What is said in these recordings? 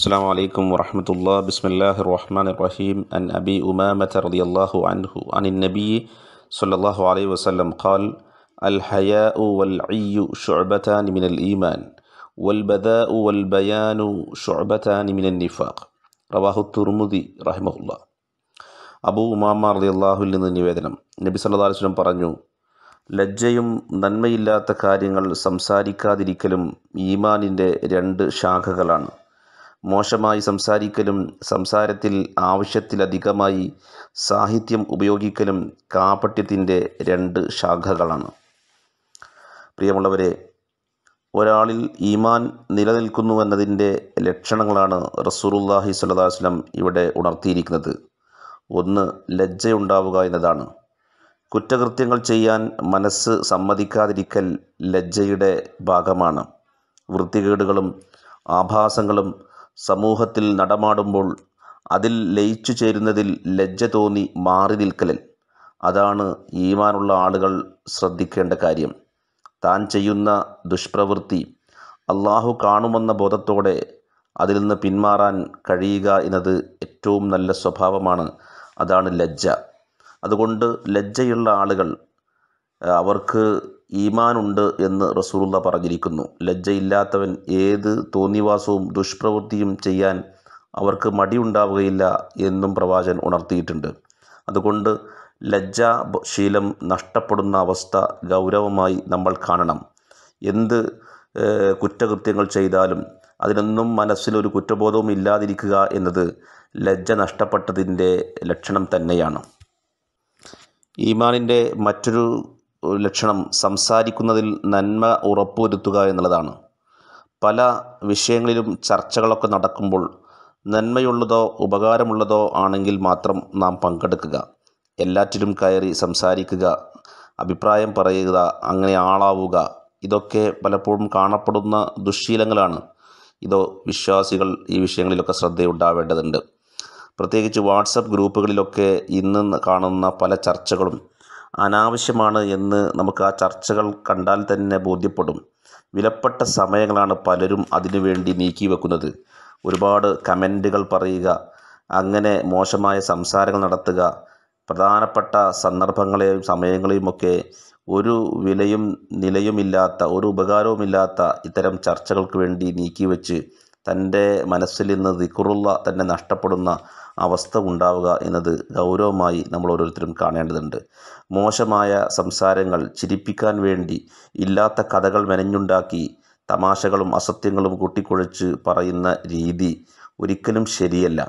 السلام عليكم ورحمة الله بسم الله الرحمن الرحيم عن أبي أمامة رضي الله عنه عن النبي صلى الله عليه وسلم قال الحياء والعي شعبتان من الإيمان والبذاء والبيان شعبتان من النفاق റവാഹു തുർമുദി റഹിമഹുല്ല അബു ഉമാമ റളിയല്ലാഹുൽ നിന്ന് നിവേദനം നബി സല്ലല്ലാഹു അലൈഹി വസല്ലം പറഞ്ഞു ലജ്ജയും നന്മയില്ലാത്ത കാര്യങ്ങൾ സംസാരിക്കാതിരിക്കലും ഈമാനിൻ്റെ രണ്ട് ശാഖകളാണ് മോശമായി സംസാരിക്കലും സംസാരത്തിൽ ആവശ്യത്തിലധികമായി സാഹിത്യം ഉപയോഗിക്കലും കാപട്യത്തിൻ്റെ രണ്ട് ശാഖകളാണ് പ്രിയമുള്ളവരെ ഒരാളിൽ ഈമാൻ നിലനിൽക്കുന്നു എന്നതിൻ്റെ ലക്ഷണങ്ങളാണ് റസൂറുല്ലാഹി സ്വലതാസ്ലം ഇവിടെ ഉണർത്തിയിരിക്കുന്നത് ഒന്ന് ലജ്ജയുണ്ടാവുക എന്നതാണ് കുറ്റകൃത്യങ്ങൾ ചെയ്യാൻ മനസ്സ് സമ്മതിക്കാതിരിക്കൽ ലജ്ജയുടെ ഭാഗമാണ് വൃത്തികേടുകളും ആഭാസങ്ങളും സമൂഹത്തിൽ നടമാടുമ്പോൾ അതിൽ ലയിച്ചു ചേരുന്നതിൽ ലജ്ജ തോന്നി മാറി നിൽക്കലൽ അതാണ് ഈമാനുള്ള ആളുകൾ ശ്രദ്ധിക്കേണ്ട കാര്യം താൻ ചെയ്യുന്ന ദുഷ്പ്രവൃത്തി അള്ളാഹു കാണുമെന്ന ബോധത്തോടെ അതിൽ നിന്ന് പിന്മാറാൻ കഴിയുക എന്നത് ഏറ്റവും നല്ല സ്വഭാവമാണ് അതാണ് ലജ്ജ അതുകൊണ്ട് ലജ്ജയുള്ള ആളുകൾ അവർക്ക് ഈമാനുണ്ട് എന്ന് റസൂലുള്ള പറഞ്ഞിരിക്കുന്നു ലജ്ജയില്ലാത്തവൻ ഏത് തോന്നിവാസവും ദുഷ്പ്രവൃത്തിയും ചെയ്യാൻ അവർക്ക് മടിയുണ്ടാവുകയില്ല എന്നും പ്രവാചൻ ഉണർത്തിയിട്ടുണ്ട് അതുകൊണ്ട് ശീലം നഷ്ടപ്പെടുന്ന അവസ്ഥ ഗൗരവമായി നമ്മൾ കാണണം എന്ത് കുറ്റകൃത്യങ്ങൾ ചെയ്താലും അതിനൊന്നും മനസ്സിലൊരു കുറ്റബോധവും ഇല്ലാതിരിക്കുക എന്നത് ലജ്ജ നഷ്ടപ്പെട്ടതിൻ്റെ ലക്ഷണം തന്നെയാണ് ഈമാനിൻ്റെ മറ്റൊരു ലക്ഷണം സംസാരിക്കുന്നതിൽ നന്മ ഉറപ്പുവരുത്തുക എന്നുള്ളതാണ് പല വിഷയങ്ങളിലും ചർച്ചകളൊക്കെ നടക്കുമ്പോൾ നന്മയുള്ളതോ ഉപകാരമുള്ളതോ ആണെങ്കിൽ മാത്രം നാം പങ്കെടുക്കുക എല്ലാറ്റിലും കയറി സംസാരിക്കുക അഭിപ്രായം പറയുക അങ്ങനെ ആളാവുക ഇതൊക്കെ പലപ്പോഴും കാണപ്പെടുന്ന ദുശ്ശീലങ്ങളാണ് ഇതോ വിശ്വാസികൾ ഈ വിഷയങ്ങളിലൊക്കെ ശ്രദ്ധയുണ്ടാവേണ്ടതുണ്ട് പ്രത്യേകിച്ച് വാട്സപ്പ് ഗ്രൂപ്പുകളിലൊക്കെ ഇന്ന് കാണുന്ന പല ചർച്ചകളും അനാവശ്യമാണ് എന്ന് നമുക്ക് ആ ചർച്ചകൾ കണ്ടാൽ തന്നെ ബോധ്യപ്പെടും വിലപ്പെട്ട സമയങ്ങളാണ് പലരും അതിനുവേണ്ടി നീക്കി വെക്കുന്നത് ഒരുപാട് കമൻറ്റുകൾ പറയുക അങ്ങനെ മോശമായ സംസാരങ്ങൾ നടത്തുക പ്രധാനപ്പെട്ട സന്ദർഭങ്ങളെയും സമയങ്ങളെയും ഒക്കെ ഒരു വിലയും നിലയുമില്ലാത്ത ഒരു ഉപകാരവുമില്ലാത്ത ഇത്തരം ചർച്ചകൾക്ക് വേണ്ടി നീക്കിവെച്ച് തൻ്റെ മനസ്സിൽ നിന്ന് ദിക്കുറുള്ള തന്നെ നഷ്ടപ്പെടുന്ന അവസ്ഥ ഉണ്ടാവുക എന്നത് ഗൗരവമായി നമ്മൾ ഓരോരുത്തരും കാണേണ്ടതുണ്ട് മോശമായ സംസാരങ്ങൾ ചിരിപ്പിക്കാൻ വേണ്ടി ഇല്ലാത്ത കഥകൾ മെനഞ്ഞുണ്ടാക്കി തമാശകളും അസത്യങ്ങളും കൂട്ടിക്കുഴച്ച് പറയുന്ന രീതി ഒരിക്കലും ശരിയല്ല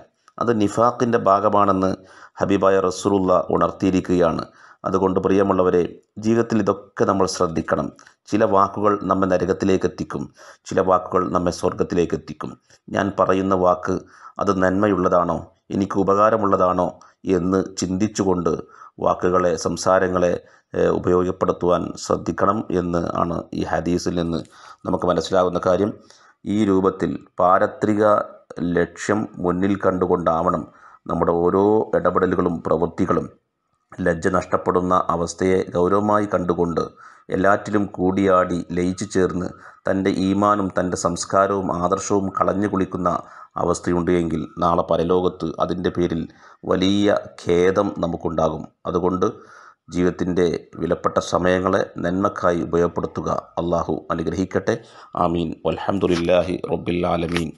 അത് നിഫാക്കിൻ്റെ ഭാഗമാണെന്ന് ഹബീബായ റസൂലുള്ള ഉണർത്തിയിരിക്കുകയാണ് അതുകൊണ്ട് പ്രിയമുള്ളവരെ ജീവിതത്തിൽ ഇതൊക്കെ നമ്മൾ ശ്രദ്ധിക്കണം ചില വാക്കുകൾ നമ്മെ നരകത്തിലേക്ക് എത്തിക്കും ചില വാക്കുകൾ നമ്മെ സ്വർഗത്തിലേക്ക് എത്തിക്കും ഞാൻ പറയുന്ന വാക്ക് അത് നന്മയുള്ളതാണോ എനിക്ക് ഉപകാരമുള്ളതാണോ എന്ന് ചിന്തിച്ചുകൊണ്ട് വാക്കുകളെ സംസാരങ്ങളെ ഉപയോഗപ്പെടുത്തുവാൻ ശ്രദ്ധിക്കണം എന്ന് ആണ് ഈ ഹദീസിൽ നിന്ന് നമുക്ക് മനസ്സിലാകുന്ന കാര്യം ഈ രൂപത്തിൽ പാരത്രിക ലക്ഷ്യം മുന്നിൽ കണ്ടുകൊണ്ടാവണം നമ്മുടെ ഓരോ ഇടപെടലുകളും പ്രവൃത്തികളും ലജ്ജ നഷ്ടപ്പെടുന്ന അവസ്ഥയെ ഗൗരവമായി കണ്ടുകൊണ്ട് എല്ലാറ്റിലും കൂടിയാടി ലയിച്ചു ചേർന്ന് തൻ്റെ ഈമാനും തൻ്റെ സംസ്കാരവും ആദർശവും കളഞ്ഞു കുളിക്കുന്ന അവസ്ഥയുണ്ട് എങ്കിൽ നാളെ പരലോകത്ത് അതിൻ്റെ പേരിൽ വലിയ ഖേദം നമുക്കുണ്ടാകും അതുകൊണ്ട് ജീവിതത്തിൻ്റെ വിലപ്പെട്ട സമയങ്ങളെ നന്മക്കായി ഉപയോഗപ്പെടുത്തുക അള്ളാഹു അനുഗ്രഹിക്കട്ടെ ആമീൻ അലഹമുല്ലാഹി റബ്ബിൽ ആലമീൻ